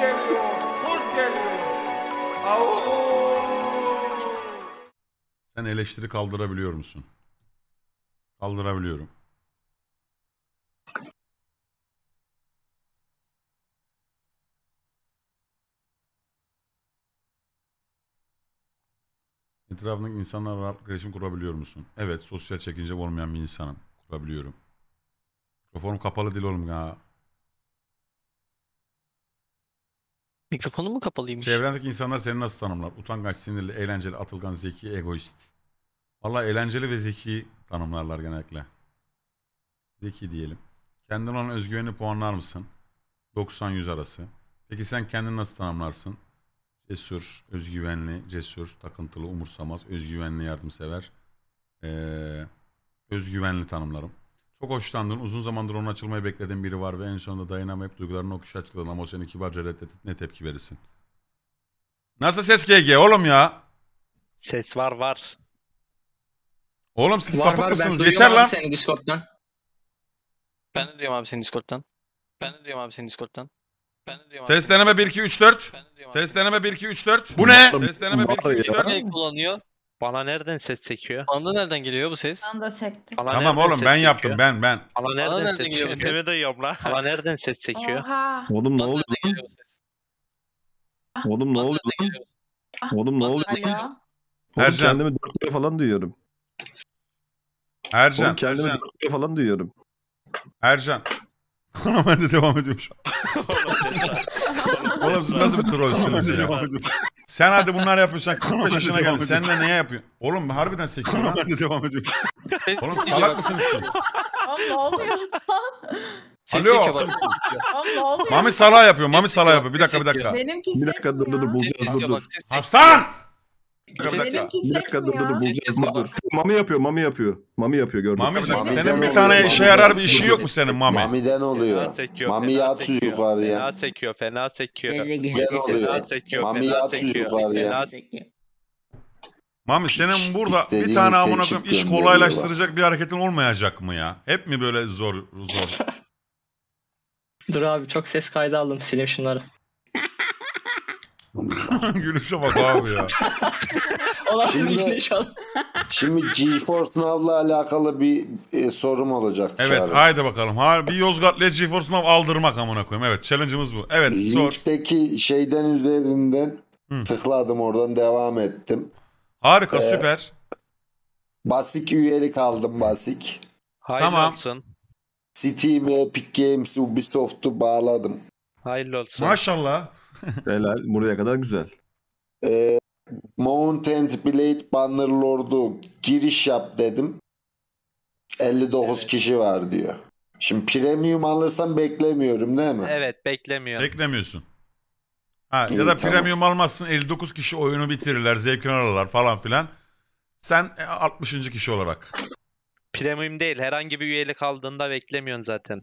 geliyor, kurt geliyor. Avuuu. Sen eleştiri kaldırabiliyor musun? Kaldırabiliyorum. Etrafındaki insanlarla rahatlıkla iletişim kurabiliyor musun? Evet, sosyal çekince olmayan bir insanım. Kurabiliyorum. Mikrofon kapalı değil oğlum ya. Mikrofonu mu kapalıymış? Çevrendeki insanlar seni nasıl tanımlar? Utangaç, sinirli, eğlenceli, atılgan, zeki, egoist. Vallahi eğlenceli ve zeki tanımlarlar genellikle. Zeki diyelim. Kendin olan özgüvenini puanlar mısın? 90-100 arası. Peki sen kendini nasıl tanımlarsın? Cesur, özgüvenli, cesur, takıntılı, umursamaz, özgüvenli, yardımsever. Ee, özgüvenli tanımlarım. Çok hoşlandın. Uzun zamandır onu açılmayı beklediğin biri var ve en sonunda dayanamayıp duygularını o kişi açıkladın ama o seni kibarca reddetti. Ne tepki verirsin? Nasıl ses GG oğlum ya? Ses var var. Oğlum siz sapık mısınız? Yeter lan. seni Discord'dan. Ben de diyorum abi seni Discord'dan. Ben de diyorum abi seni Discord'dan. Ben diyorum abi. Ses deneme 1 2 3 4. Ben de diyorum Ses deneme 1 2 3 4. Bu ne? Ses deneme 1 2 3 4. Ne kullanıyor? Bana nereden ses çekiyor? Bana nereden geliyor bu ses? Ben de sektim. Bana tamam oğlum ben yaptım ben ben. Bana nereden, nereden ses geliyor bu sekiyor? duyuyorum lan. Bana nereden ses çekiyor? Oha. Oğlum ne oluyor? lan? Ah. Oğlum ne oluyor? lan? Ah, oğlum ne oluyor? lan? Alo. Oğlum Ercan. kendimi dört kere falan duyuyorum. Oğlum Ercan. kendimi Ercan. dört kere falan duyuyorum. Ercan. Oğlum ben de devam ediyorum şu an. Oğlum siz nasıl bir trollsünüz ya? Sen hadi bunlar yapıyorsan 45 yaşına geldin. Sen de neye yapıyorsun? Oğlum harbiden sekiyor lan. Ben devam ediyor. Oğlum salak mısınız siz? Allah. ne oluyor lan? Alo. kapat. Mami salak yapıyor. Mami salak yapıyor. Bir dakika bir dakika. Benimki Bir dakika dur dur dur bulacağız dur dur. Hasan! Dur bir dakika. Bir dakika dur dur dur, bulacağız dur Mami yapıyor mami yapıyor. Mami yapıyor gördüm. Mami Mami senin bir tane işe yarar bir işi yok mu senin Mami? Mami'den oluyor. Fena sekiyor. Mami fena yat sekiyor, yukarıya. Fena sekiyor. Fena sekiyor. Gel Fena oluyor. sekiyor. Mami Fena yat sekiyor. yukarıya. Fena Mami senin burada bir tane amına seçip koyayım iş kolaylaştıracak bir hareketin olmayacak mı ya? Hep mi böyle zor zor? Dur abi çok ses kaydı aldım sileyim şunları. Gülüşe bak abi ya. Olan şimdi, inşallah. şimdi GeForce Now'la alakalı bir e, sorum olacak. Evet çağrı. haydi bakalım. Ha, bir Yozgatlı'ya GeForce Now aldırmak amına koyayım. Evet challenge'ımız bu. Evet sor. şeyden üzerinden Hı. tıkladım oradan devam ettim. Harika ee, süper. Basik üyelik aldım basik. Hayırlı tamam. olsun. Steam, Epic Games, Ubisoft'u bağladım. Hayırlı olsun. Maşallah. Helal. Buraya kadar güzel. Ee, Mount Blade Bannerlord'u giriş yap dedim. 59 kişi var diyor. Şimdi premium alırsam beklemiyorum değil mi? Evet beklemiyorum. Beklemiyorsun. Ha, İyi, ya da tamam. premium almazsın 59 kişi oyunu bitirirler, zevkini alırlar falan filan. Sen 60. E, kişi olarak. Premium değil herhangi bir üyelik aldığında beklemiyorsun zaten.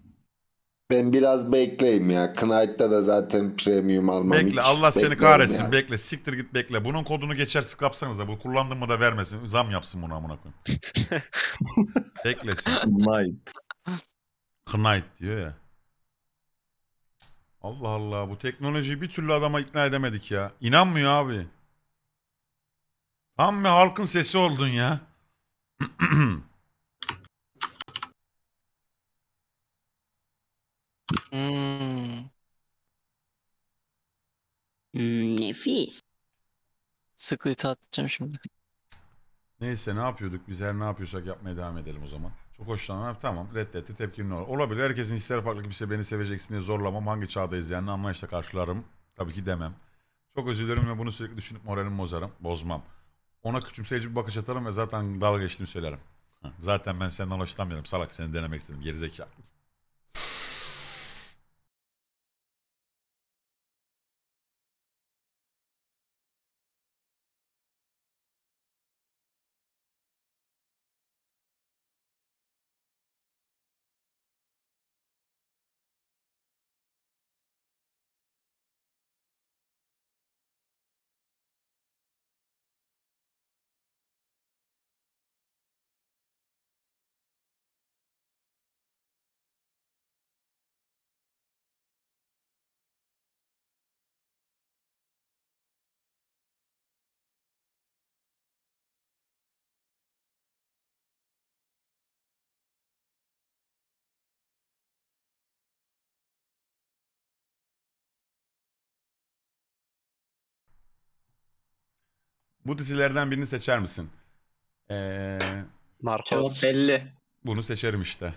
Ben biraz bekleyeyim ya. Knight'ta da zaten premium almam Bekle hiç. Allah seni Beklerim kahretsin ya. bekle. Siktir git bekle. Bunun kodunu geçersiz kapsanıza. Bu kullandın mı da vermesin. Zam yapsın bunu amına koyayım. Beklesin. Knight. Knight diyor ya. Allah Allah bu teknolojiyi bir türlü adama ikna edemedik ya. İnanmıyor abi. Tam mı halkın sesi oldun ya. Hmm. Hmm, nefis. Sıklıyı atacağım şimdi. Neyse ne yapıyorduk biz her ne yapıyorsak yapmaya devam edelim o zaman. Çok hoşlanan tamam reddetti tepkim ne olur. Olabilir herkesin hisleri farklı kimse beni seveceksin diye zorlamam. Hangi çağdayız yani anlayışla karşılarım. Tabii ki demem. Çok özür dilerim ve bunu sürekli düşünüp moralimi bozarım. Bozmam. Ona küçümseyici bir bakış atarım ve zaten dalga geçtiğimi söylerim. Zaten ben senden hoşlanmıyorum salak seni denemek istedim gerizekalı. Bu dizilerden birini seçer misin? Ee, Narko. Cevap belli. bunu seçerim işte.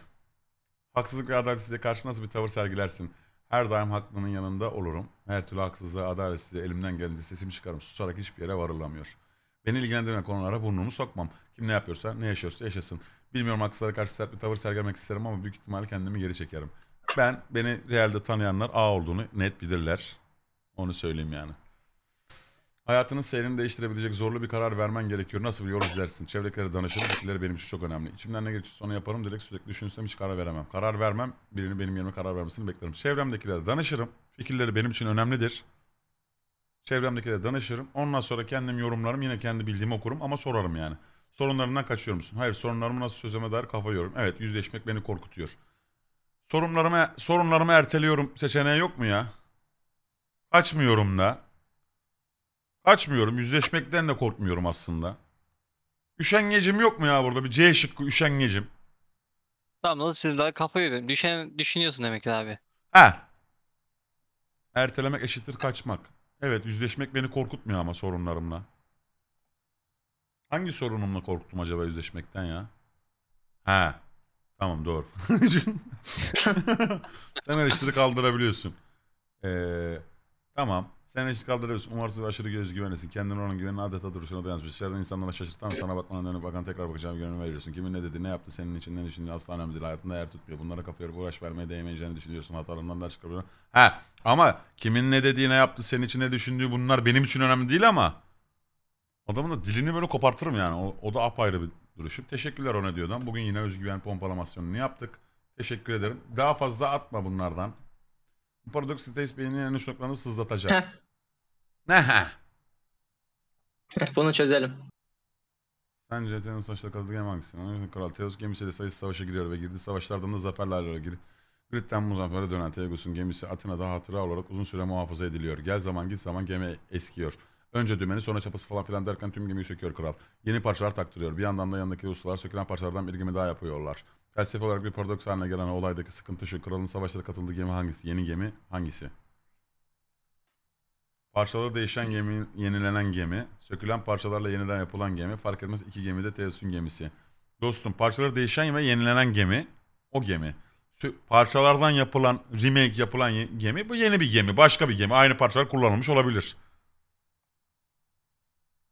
Haksızlık ve adaletsizliğe karşı nasıl bir tavır sergilersin? Her daim haklının yanında olurum. Her türlü haksızlığa, adaletsizliğe elimden geldiğince sesimi çıkarım. Susarak hiçbir yere varılamıyor. Beni ilgilendirmeyen konulara burnumu sokmam. Kim ne yapıyorsa, ne yaşıyorsa yaşasın. Bilmiyorum haksızlara karşı sert bir tavır sergilemek isterim ama büyük ihtimalle kendimi geri çekerim. Ben beni realde tanıyanlar A olduğunu net bilirler. Onu söyleyeyim yani. Hayatının seyrini değiştirebilecek zorlu bir karar vermen gerekiyor. Nasıl bir yol izlersin? Çevrekilere danışırım. Fikirleri benim için çok önemli. İçimden ne geçiyor sonra yaparım direkt sürekli düşünsem hiç karar veremem. Karar vermem. birini benim yerime karar vermesini beklerim. Çevremdekilere danışırım. Fikirleri benim için önemlidir. Çevremdekilere danışırım. Ondan sonra kendim yorumlarım. Yine kendi bildiğimi okurum ama sorarım yani. Sorunlarından kaçıyor musun? Hayır sorunlarımı nasıl çözeme dair kafa yorum. Evet yüzleşmek beni korkutuyor. Sorunlarımı, sorunlarımı erteliyorum seçeneği yok mu ya? Kaçmıyorum da. Açmıyorum. Yüzleşmekten de korkmuyorum aslında. Üşengecim yok mu ya burada? Bir C şıkkı üşengecim. Tamam nasıl şimdi daha kafa yürüyorum. Düşen, düşünüyorsun demek ki abi. Ha. Ertelemek eşittir kaçmak. Evet yüzleşmek beni korkutmuyor ama sorunlarımla. Hangi sorunumla korktum acaba yüzleşmekten ya? Ha. Tamam doğru. Sen eleştiri kaldırabiliyorsun. Ee, tamam. Sen eşit kaldırıyorsun. Umarsız ve aşırı göz güvenesin. Kendine olan güvenin adeta duruşuna dayansmış. İçeriden insanlara şaşırtan sana batmadan dönüp bakan tekrar bakacağım güvenini veriyorsun. Kimin ne dedi, ne yaptı, senin için ne düşündü asla önemli değil. Hayatında yer tutmuyor. Bunlara kafaya uğraş vermeye değmeyeceğini düşünüyorsun. Hatalarından da çıkarabiliyorsun. He ama kimin ne dediği, ne yaptı, senin için ne düşündüğü bunlar benim için önemli değil ama. Adamın da dilini böyle kopartırım yani. O, o da apayrı bir duruşum. Teşekkürler ona diyordan. Bugün yine özgüven pompalamasyonunu yaptık. Teşekkür ederim. Daha fazla atma bunlardan. Paradox Space beyninin en uç noktalarını sızlatacak. Heh. Ne Bunu çözelim. Sence Tenos savaşta kaldığı gemi hangisi? Kral Teos gemisi de sayısı savaşa giriyor ve girdiği savaşlardan da zaferlerle girip Grid'den muzaffere dönen teosun gemisi Atina'da hatıra olarak uzun süre muhafaza ediliyor. Gel zaman git zaman gemi eskiyor. Önce dümeni sonra çapası falan filan derken tüm gemiyi söküyor kral. Yeni parçalar taktırıyor. Bir yandan da yanındaki ustalar sökülen parçalardan bir gemi daha yapıyorlar. Felsefi olarak bir paradoks haline gelen olaydaki sıkıntı şu. Kralın savaşlara katıldığı gemi hangisi? Yeni gemi hangisi? Parçaları değişen gemi, yenilenen gemi, sökülen parçalarla yeniden yapılan gemi, fark etmez iki gemi de Teyasün gemisi. Dostum parçaları değişen ve yenilenen gemi o gemi. parçalardan yapılan, remake yapılan gemi bu yeni bir gemi, başka bir gemi. Aynı parçalar kullanılmış olabilir.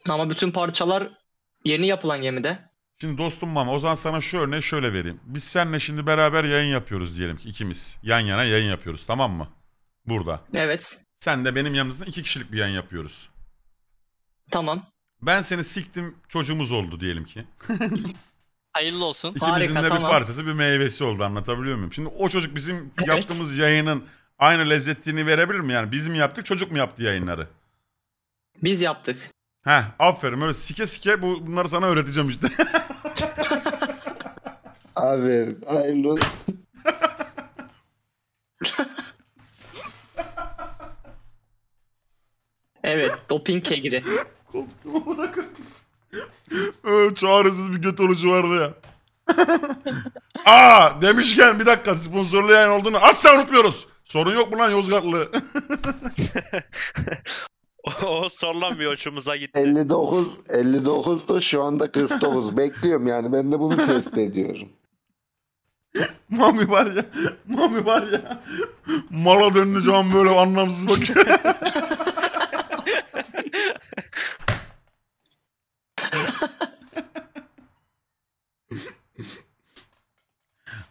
Ama bütün parçalar yeni yapılan gemide. Şimdi dostum Mama o zaman sana şu örneği şöyle vereyim. Biz seninle şimdi beraber yayın yapıyoruz diyelim ki ikimiz. Yan yana yayın yapıyoruz tamam mı? Burada. Evet. Sen de benim yanımızda iki kişilik bir yayın yapıyoruz. Tamam. Ben seni siktim çocuğumuz oldu diyelim ki. Hayırlı olsun. İkimizin Harika, de bir tamam. parçası bir meyvesi oldu anlatabiliyor muyum? Şimdi o çocuk bizim Evet. yaptığımız yayının aynı lezzetini verebilir mi? Yani biz mi yaptık çocuk mu yaptı yayınları? Biz yaptık. He aferin öyle sike sike bu, bunları sana öğreteceğim işte. Aferin. Hayırlı olsun. Evet doping kegri. Koptum amına koyayım. Çağrısız bir göt olucu vardı ya. Aa demişken bir dakika sponsorlu yayın olduğunu asla unutmuyoruz. Sorun yok mu lan Yozgatlı? o sorulan bir hoşumuza gitti. 59 da şu anda 49. Bekliyorum yani ben de bunu test ediyorum. Mami var ya. Mami var ya. Mala döndü şu böyle anlamsız bakıyor.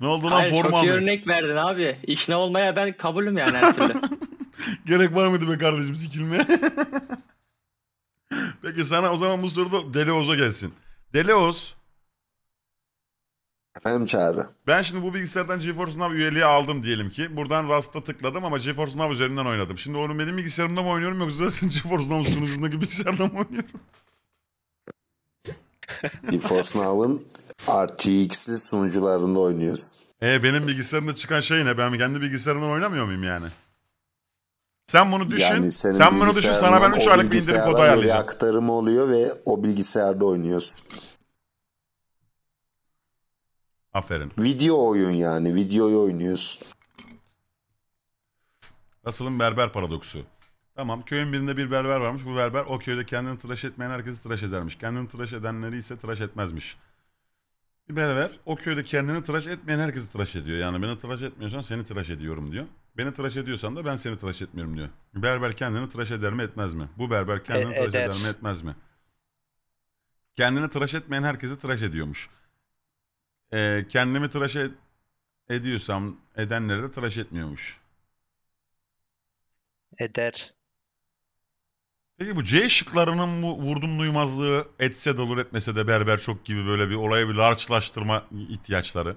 ne oldu lan Hayır, forma çok iyi örnek verdin abi. İşine olmaya ben kabulüm yani her türlü. Gerek var mıydı be kardeşim sikilmeye? Peki sana o zaman bu soruda Deli gelsin. Deli Oz. Efendim Çağrı. Ben şimdi bu bilgisayardan GeForce Now üyeliği aldım diyelim ki. Buradan Rust'a tıkladım ama GeForce Now üzerinden oynadım. Şimdi onu benim bilgisayarımda mı oynuyorum yoksa sizin GeForce Now sunucundaki bilgisayarda mı oynuyorum? GeForce Now'ın RTX'li sunucularında oynuyorsun. E ee, benim bilgisayarımda çıkan şey ne? Ben kendi bilgisayarımda oynamıyor muyum yani? Sen bunu düşün. Yani sen bunu düşün. Sana ben 3 aylık bir indirim kodu ayarlayacağım. Bir aktarımı oluyor ve o bilgisayarda oynuyorsun. Aferin. Video oyun yani. Videoyu oynuyorsun. Russell'ın berber paradoksu. Tamam köyün birinde bir berber varmış. Bu berber o köyde kendini tıraş etmeyen herkesi tıraş edermiş. Kendini tıraş edenleri ise tıraş etmezmiş. Bir berber o köyde kendini tıraş etmeyen herkesi tıraş ediyor. Yani beni tıraş etmiyorsan seni tıraş ediyorum diyor. Beni tıraş ediyorsan da ben seni tıraş etmiyorum diyor. Berber kendini tıraş eder mi etmez mi? Bu berber kendini E- tıraş eder. eder mi etmez mi? Kendini tıraş etmeyen herkesi tıraş ediyormuş. Ee, kendimi tıraş ed- ediyorsam edenleri de tıraş etmiyormuş. Eder. Peki bu C şıklarının bu vurdum duymazlığı etse de olur etmese de berber çok gibi böyle bir olaya bir larçlaştırma ihtiyaçları.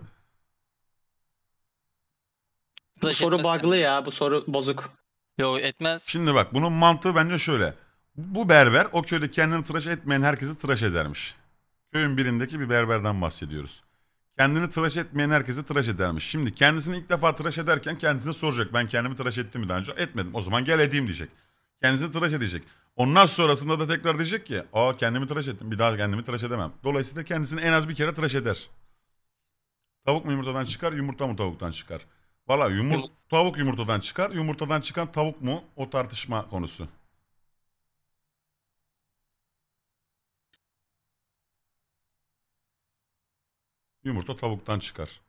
Bu şey soru bug'lı ya. Bu soru bozuk. Yo etmez. Şimdi bak bunun mantığı bence şöyle. Bu berber o köyde kendini tıraş etmeyen herkesi tıraş edermiş. Köyün birindeki bir berberden bahsediyoruz. Kendini tıraş etmeyen herkesi tıraş edermiş. Şimdi kendisini ilk defa tıraş ederken kendisine soracak. Ben kendimi tıraş ettim mi daha önce? Etmedim. O zaman gel edeyim diyecek. Kendisini tıraş edecek. Ondan sonrasında da tekrar diyecek ki aa kendimi tıraş ettim bir daha kendimi tıraş edemem. Dolayısıyla kendisini en az bir kere tıraş eder. Tavuk mu yumurtadan çıkar yumurta mı tavuktan çıkar? Valla yumur tavuk yumurtadan çıkar yumurtadan çıkan tavuk mu o tartışma konusu. Yumurta tavuktan çıkar.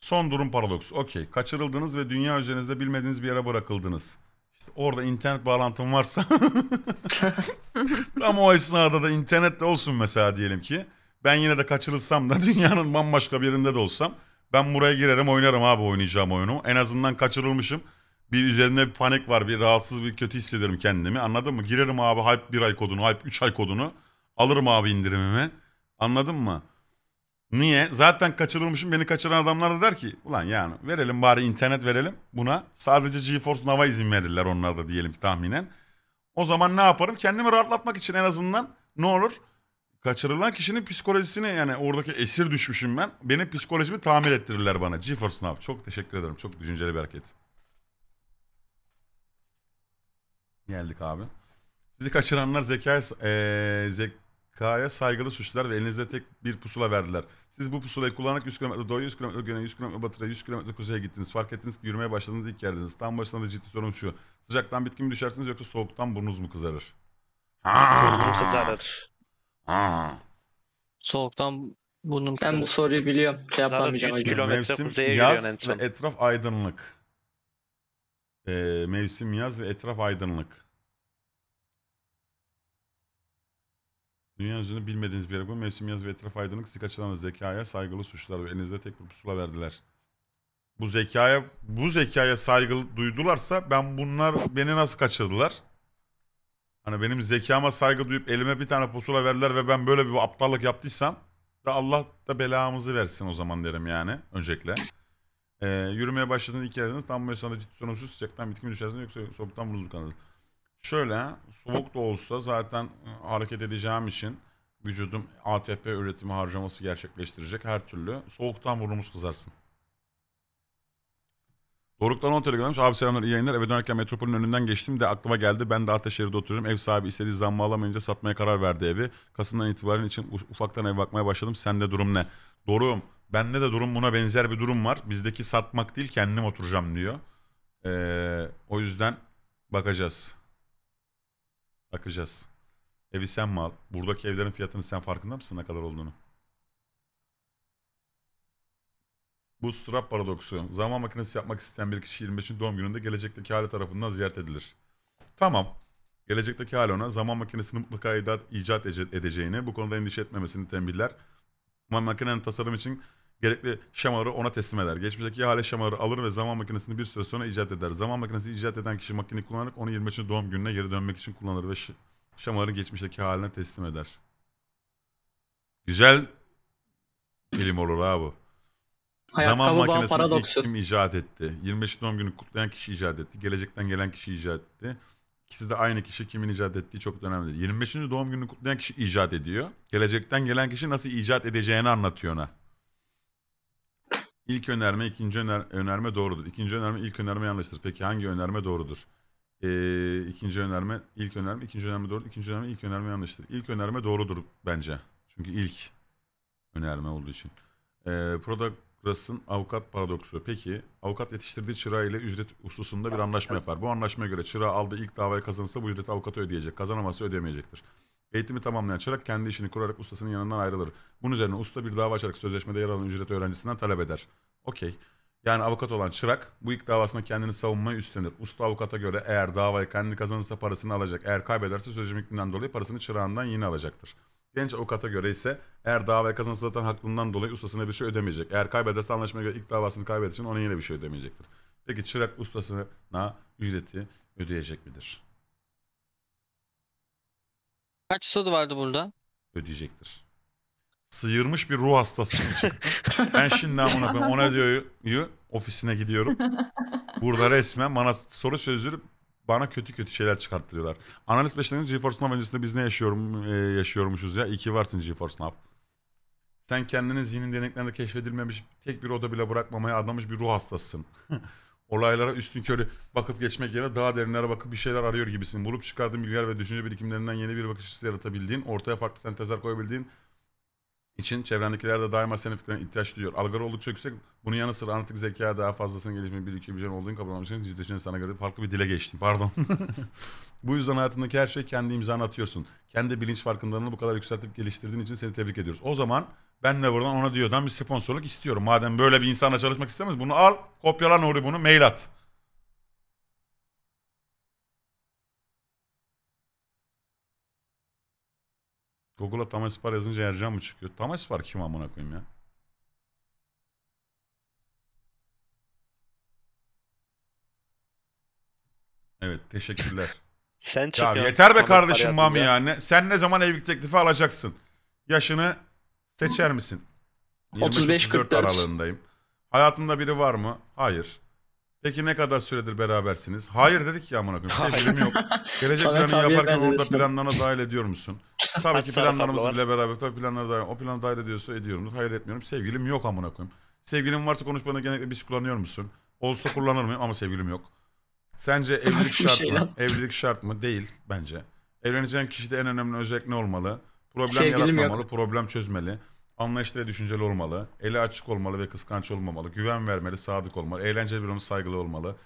Son durum paradoksu. Okey. Kaçırıldınız ve dünya üzerinizde bilmediğiniz bir yere bırakıldınız. İşte orada internet bağlantım varsa tam o esnada da internet de olsun mesela diyelim ki. Ben yine de kaçırılsam da dünyanın bambaşka bir yerinde de olsam ben buraya girerim oynarım abi oynayacağım oyunu. En azından kaçırılmışım. Bir üzerinde bir panik var, bir rahatsız, bir kötü hissederim kendimi. Anladın mı? Girerim abi hype 1 ay kodunu, hype 3 ay kodunu. Alırım abi indirimimi. Anladın mı? Niye? Zaten kaçırılmışım beni kaçıran adamlar da der ki ulan yani verelim bari internet verelim buna sadece GeForce Now'a izin verirler onlar da diyelim ki tahminen. O zaman ne yaparım? Kendimi rahatlatmak için en azından ne olur? Kaçırılan kişinin psikolojisini yani oradaki esir düşmüşüm ben. Beni psikolojimi tamir ettirirler bana. GeForce Now. Çok teşekkür ederim. Çok düşünceli bir hareket. Geldik abi. Sizi kaçıranlar zeka ee, zek, K'ya saygılı suçlular ve elinizde tek bir pusula verdiler. Siz bu pusulayı kullanarak 100 km doğuya, 100 km güneye, 100 km batıya, 100 km kuzeye gittiniz. Fark ettiniz ki yürümeye başladığınızda ilk geldiniz, Tam başında da ciddi sorun şu. Sıcaktan bitkin mi düşersiniz yoksa soğuktan burnunuz mu kızarır? Burnum kızarır. Ha. Soğuktan burnum kızarır. Ben bu soruyu biliyorum. Cevaplamayacağım. Mevsim kilometre yaz ve etraf aydınlık. Ee, mevsim yaz ve etraf aydınlık. Dünya yüzünü bilmediğiniz bir yere bu mevsim yaz ve etraf aydınlık sık açılan zekaya saygılı suçlar ve elinize tek bir pusula verdiler. Bu zekaya bu zekaya saygılı duydularsa ben bunlar beni nasıl kaçırdılar? Hani benim zekama saygı duyup elime bir tane pusula verdiler ve ben böyle bir aptallık yaptıysam da Allah da belamızı versin o zaman derim yani öncelikle. Ee, yürümeye başladığınız iki yerden tam bu esnada ciddi sorumsuz sıcaktan bitki mi düşersin yoksa soğuktan bulunur kanalısın. Şöyle soğuk da olsa zaten ıı, hareket edeceğim için vücudum ATP üretimi harcaması gerçekleştirecek her türlü. Soğuktan burnumuz kızarsın. Doruk'tan 10 telegram Abi selamlar iyi yayınlar. Eve dönerken metropolün önünden geçtim de aklıma geldi. Ben de Ataşehir'de oturuyorum. Ev sahibi istediği zammı alamayınca satmaya karar verdi evi. Kasım'dan itibaren için ufaktan ev bakmaya başladım. Sende durum ne? Doruk'um bende de durum buna benzer bir durum var. Bizdeki satmak değil kendim oturacağım diyor. Ee, o yüzden bakacağız. Bakacağız. Evi sen mi al? Buradaki evlerin fiyatını sen farkında mısın ne kadar olduğunu? Bu strap paradoksu. Zaman makinesi yapmak isteyen bir kişi 25'in doğum gününde gelecekteki hale tarafından ziyaret edilir. Tamam. Gelecekteki hale ona zaman makinesini mutlaka icat edeceğini, bu konuda endişe etmemesini tembihler. Ama makinenin tasarım için Gerekli şamarı ona teslim eder. Geçmişteki ihale şamarı alır ve zaman makinesini bir süre sonra icat eder. Zaman makinesi icat eden kişi makineyi kullanarak onu 25. doğum gününe geri dönmek için kullanır ve şamarı geçmişteki haline teslim eder. Güzel bilim olur ha bu. Zaman makinesini kim icat etti? 25 doğum günü kutlayan kişi icat etti. Gelecekten gelen kişi icat etti. İkisi de aynı kişi kimin icat ettiği çok önemli değil. 25. doğum günü kutlayan kişi icat ediyor. Gelecekten gelen kişi nasıl icat edeceğini anlatıyor ona. İlk önerme, ikinci öner önerme doğrudur. İkinci önerme, ilk önerme yanlıştır. Peki hangi önerme doğrudur? Ee, ikinci önerme, ilk önerme, ikinci önerme doğru, İkinci önerme, ilk önerme yanlıştır. İlk önerme doğrudur bence. Çünkü ilk önerme olduğu için. Ee, Prodagras'ın avukat paradoksu. Peki avukat yetiştirdiği çırağı ile ücret hususunda bir anlaşma yapar. Bu anlaşmaya göre çırağı aldığı ilk davayı kazanırsa bu ücreti avukata ödeyecek. Kazanamazsa ödemeyecektir. Eğitimi tamamlayan çırak kendi işini kurarak ustasının yanından ayrılır. Bunun üzerine usta bir dava açarak sözleşmede yer alan ücreti öğrencisinden talep eder. Okey. Yani avukat olan çırak bu ilk davasında kendini savunmayı üstlenir. Usta avukata göre eğer davayı kendi kazanırsa parasını alacak. Eğer kaybederse sözleşmekliğinden dolayı parasını çırağından yine alacaktır. Genç avukata göre ise eğer davayı kazanırsa zaten haklından dolayı ustasına bir şey ödemeyecek. Eğer kaybederse anlaşmaya göre ilk davasını kaybettiği için ona yine bir şey ödemeyecektir. Peki çırak ustasına ücreti ödeyecek midir? Kaç sodu vardı burada? Ödeyecektir. Sıyırmış bir ruh hastası ben şimdi amına ben ona diyor ofisine gidiyorum. Burada resmen bana soru çözdürüp bana kötü kötü şeyler çıkarttırıyorlar. Analiz 5'ten GeForce Now öncesinde biz ne yaşıyorum, e, yaşıyormuşuz ya. İyi ki varsın GeForce Now. Sen kendini zihnin deneklerinde keşfedilmemiş tek bir oda bile bırakmamaya adamış bir ruh hastasısın. Olaylara üstün körü bakıp geçmek yerine daha derinlere bakıp bir şeyler arıyor gibisin. Bulup çıkardığın bilgiler ve düşünce birikimlerinden yeni bir bakış açısı yaratabildiğin, ortaya farklı sentezler koyabildiğin için çevrendekiler de daima senin fikirlerine ihtiyaç duyuyor. Algıları oldukça yüksek. Bunun yanı sıra analitik zeka daha fazlasını gelişmeyi birikebileceğin şey olduğunu kabul olmuşsun. Ciddi sana göre farklı bir dile geçtim. Pardon. bu yüzden hayatındaki her şey kendi imzanı atıyorsun. Kendi bilinç farkındalığını bu kadar yükseltip geliştirdiğin için seni tebrik ediyoruz. O zaman ben de buradan ona diyordan bir sponsorluk istiyorum. Madem böyle bir insana çalışmak istemez bunu al kopyala Nuri bunu mail at. Google'a tam espar yazınca Ercan mı çıkıyor? Tam espar kim amına koyayım ya? Evet teşekkürler. Sen çık ya. ya. Yeter be kardeşim Mami ya. Ne, sen ne zaman evlilik teklifi alacaksın? Yaşını Seçer misin? 35-44 aralığındayım. Hayatında biri var mı? Hayır. Peki ne kadar süredir berabersiniz? Hayır dedik ya amına koyayım. Sevgilim yok. Gelecek planı yaparken orada dedim. planlarına dahil ediyor musun? Tabii ki Sana planlarımızı bile beraber. Tabii planlara dahil. O plana dahil ediyorsa ediyorum. Hayır etmiyorum. Sevgilim yok amına koyayım. Sevgilim varsa konuşmada genellikle biz şey kullanıyor musun? Olsa kullanır mıyım ama sevgilim yok. Sence evlilik şart şey mı? Evlilik şart mı? Değil bence. Evleneceğin kişide en önemli özellik ne olmalı? Problem Sevgilim yaratmamalı, yok. problem çözmeli. Anlayışlı ve düşünceli olmalı. Eli açık olmalı ve kıskanç olmamalı. Güven vermeli, sadık olmalı. Eğlenceli bir olmalı, saygılı olmalı.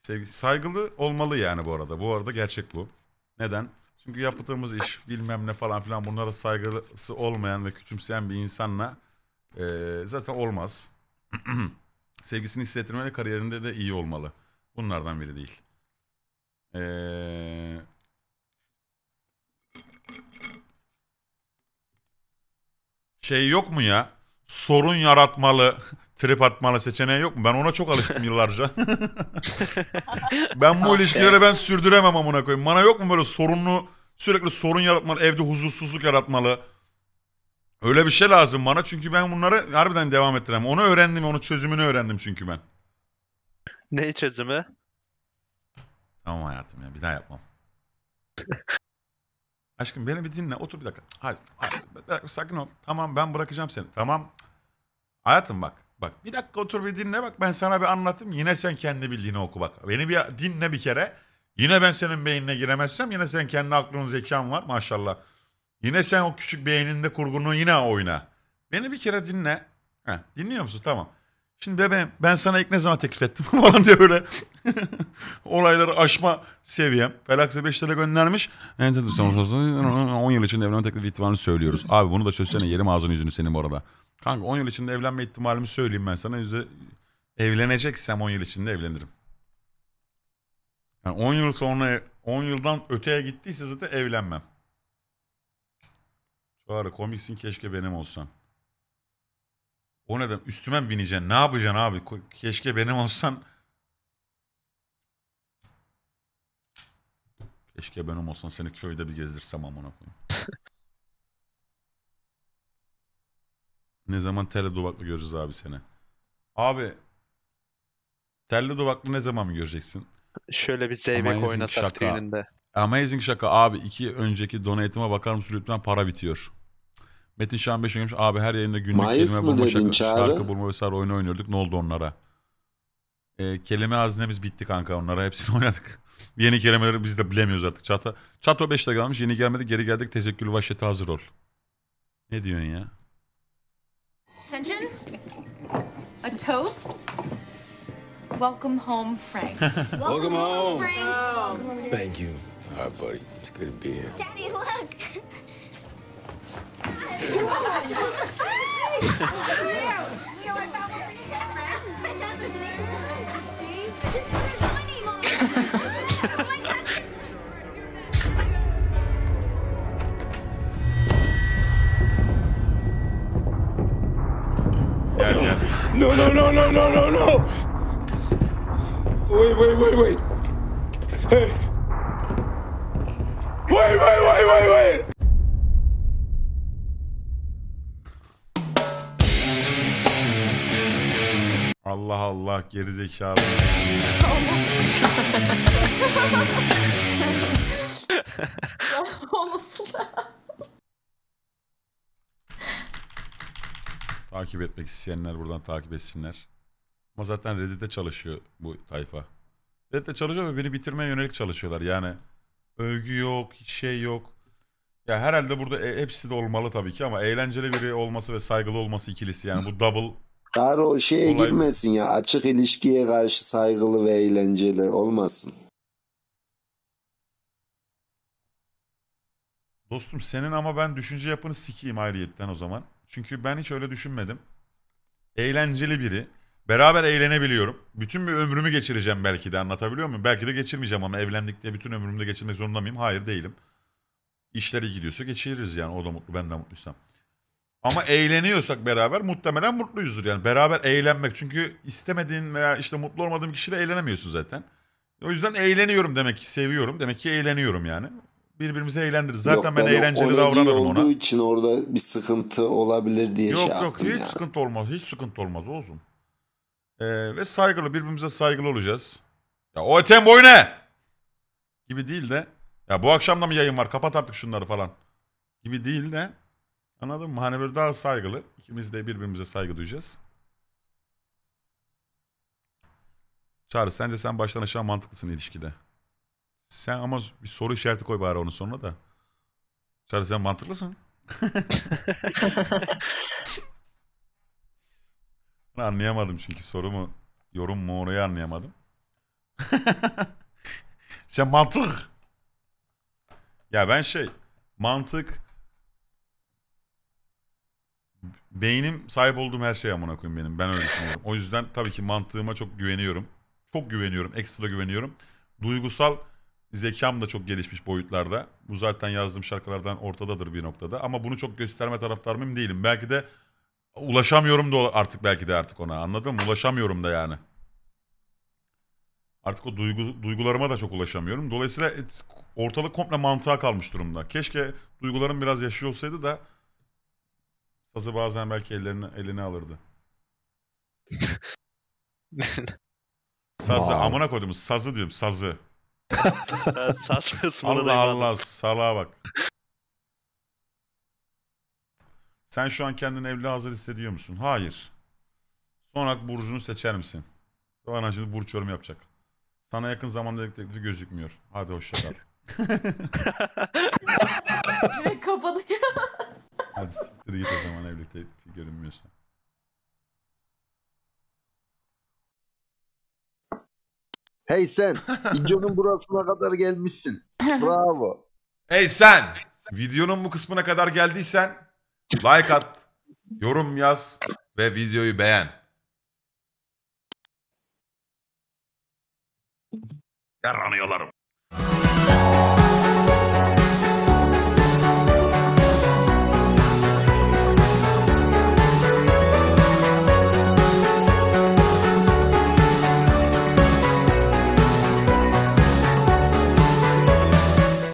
Sevgi, saygılı olmalı yani bu arada. Bu arada gerçek bu. Neden? Çünkü yaptığımız iş bilmem ne falan filan bunlara saygısı olmayan ve küçümseyen bir insanla e, zaten olmaz. Sevgisini hissettirmeli, kariyerinde de iyi olmalı. Bunlardan biri değil. Eee şey yok mu ya? Sorun yaratmalı, trip atmalı seçeneği yok mu? Ben ona çok alıştım yıllarca. ben bu ilişkileri ben sürdüremem amına koyayım. Bana yok mu böyle sorunlu, sürekli sorun yaratmalı, evde huzursuzluk yaratmalı? Öyle bir şey lazım bana çünkü ben bunları harbiden devam ettirem. Onu öğrendim, onun çözümünü öğrendim çünkü ben. Ne çözümü? Tamam hayatım ya bir daha yapmam. Aşkım beni bir dinle. Otur bir dakika. Hayır. hayır sakin ol. Tamam ben bırakacağım seni. Tamam. Hayatım bak. Bak bir dakika otur bir dinle bak ben sana bir anlatayım. Yine sen kendi bildiğini oku bak. Beni bir dinle bir kere. Yine ben senin beynine giremezsem yine sen kendi aklın zekan var maşallah. Yine sen o küçük beyninde kurgunu yine oyna. Beni bir kere dinle. Heh, dinliyor musun? Tamam. Şimdi bebeğim ben sana ilk ne zaman teklif ettim falan diye böyle olayları aşma seviyem. Felakse 5 lira göndermiş. Evet dedim sen olsun 10 yıl içinde evlenme teklifi ihtimalini söylüyoruz. Abi bunu da çözsene yerim ağzını yüzünü senin bu arada. Kanka 10 yıl içinde evlenme ihtimalimi söyleyeyim ben sana. Yüzde evleneceksem 10 yıl içinde evlenirim. Yani 10 yıl sonra 10 yıldan öteye gittiyse zaten evlenmem. Çağrı komiksin keşke benim olsan. O ne demek? Üstüme mi bineceksin? Ne yapacaksın abi? Keşke benim olsan. Keşke benim olsan seni köyde bir gezdirsem amına koyayım. ne zaman tele duvaklı görürüz abi seni? Abi Telli duvaklı ne zaman mı göreceksin? Şöyle bir zeybek oynasak düğününde. Amazing şaka abi. iki önceki donate'ime bakar mısın lütfen para bitiyor. Metin Şahin Beşiktaş gelmiş. Abi her yayında günlük Mayıs kelime bulma, şarkı, şarkı bulma vesaire oyun oynuyorduk. Ne oldu onlara? Ee, kelime hazinemiz bitti kanka onlara. Hepsini oynadık. yeni kelimeleri biz de bilemiyoruz artık. Çata, Çato 5 gelmiş. Yeni gelmedi. Geri geldik. Teşekkür vahşete hazır ol. Ne diyorsun ya? Attention. A toast. Welcome home, Frank. Welcome, Welcome home. Frank. Thank you. All buddy. It's good to be here. Daddy, look. No, no, no, no, no, no, no! Wait, wait, wait, wait. Hey. Wait, wait, wait, wait, wait! Allah Allah gerizekalı. o nasıl? takip etmek isteyenler buradan takip etsinler. Ama zaten Reddit'te çalışıyor bu tayfa. Reddit'te çalışıyor ve beni bitirmeye yönelik çalışıyorlar. Yani övgü yok, hiç şey yok. Ya herhalde burada e hepsi de olmalı tabii ki ama eğlenceli biri olması ve saygılı olması ikilisi. Yani bu double Bari o şeye Olay girmesin ya. Açık ilişkiye karşı saygılı ve eğlenceli olmasın. Dostum senin ama ben düşünce yapını sikeyim ayrıyetten o zaman. Çünkü ben hiç öyle düşünmedim. Eğlenceli biri. Beraber eğlenebiliyorum. Bütün bir ömrümü geçireceğim belki de anlatabiliyor muyum? Belki de geçirmeyeceğim ama evlendik diye bütün ömrümde geçirmek zorunda mıyım? Hayır değilim. İşleri gidiyorsa geçiririz yani o da mutlu ben de mutluysam. Ama eğleniyorsak beraber muhtemelen mutluyuzdur yani. Beraber eğlenmek. Çünkü istemediğin veya işte mutlu olmadığın kişiyle eğlenemiyorsun zaten. O yüzden eğleniyorum demek ki seviyorum. Demek ki eğleniyorum yani. Birbirimizi eğlendiririz. Zaten yok, ben, ben eğlenceli davranırım ona. olduğu için orada bir sıkıntı olabilir diye yok, şey Yok yok hiç yani. sıkıntı olmaz. Hiç sıkıntı olmaz olsun. Ee, ve saygılı birbirimize saygılı olacağız. Ya o etem boyu ne? Gibi değil de. Ya bu akşam da mı yayın var kapat artık şunları falan. Gibi değil de. Anladın mı? Hani böyle daha saygılı. İkimiz de birbirimize saygı duyacağız. Çağrı sence sen baştan aşağı mantıklısın ilişkide. Sen ama bir soru işareti koy bari onun sonuna da. Çağrı sen mantıklısın. anlayamadım çünkü sorumu yorum mu orayı anlayamadım. sen mantık. Ya ben şey mantık Beynim sahip olduğum her şey amına koyayım benim. Ben öyle düşünüyorum. O yüzden tabii ki mantığıma çok güveniyorum. Çok güveniyorum. Ekstra güveniyorum. Duygusal zekam da çok gelişmiş boyutlarda. Bu zaten yazdığım şarkılardan ortadadır bir noktada. Ama bunu çok gösterme taraftar değilim. Belki de ulaşamıyorum da artık belki de artık ona anladın mı? Ulaşamıyorum da yani. Artık o duygu, duygularıma da çok ulaşamıyorum. Dolayısıyla ortalık komple mantığa kalmış durumda. Keşke duygularım biraz yaşıyor olsaydı da Sazı bazen belki ellerine, eline alırdı. Sazı Vay. amına koydum sazı diyorum sazı. Saz kısmını da Allah Allah salağa bak. Sen şu an kendini evli hazır hissediyor musun? Hayır. Sonra burcunu seçer misin? Doğan şimdi burç yorum yapacak. Sana yakın zamanda teklifi gözükmüyor. Hadi hoşçakal. Direkt kapadı ya. Siktir git o zaman evlilikte görünmüyorsa. Hey sen, videonun burasına kadar gelmişsin. Bravo. Hey sen, videonun bu kısmına kadar geldiysen like at, yorum yaz ve videoyu beğen. Yaranı yolarım.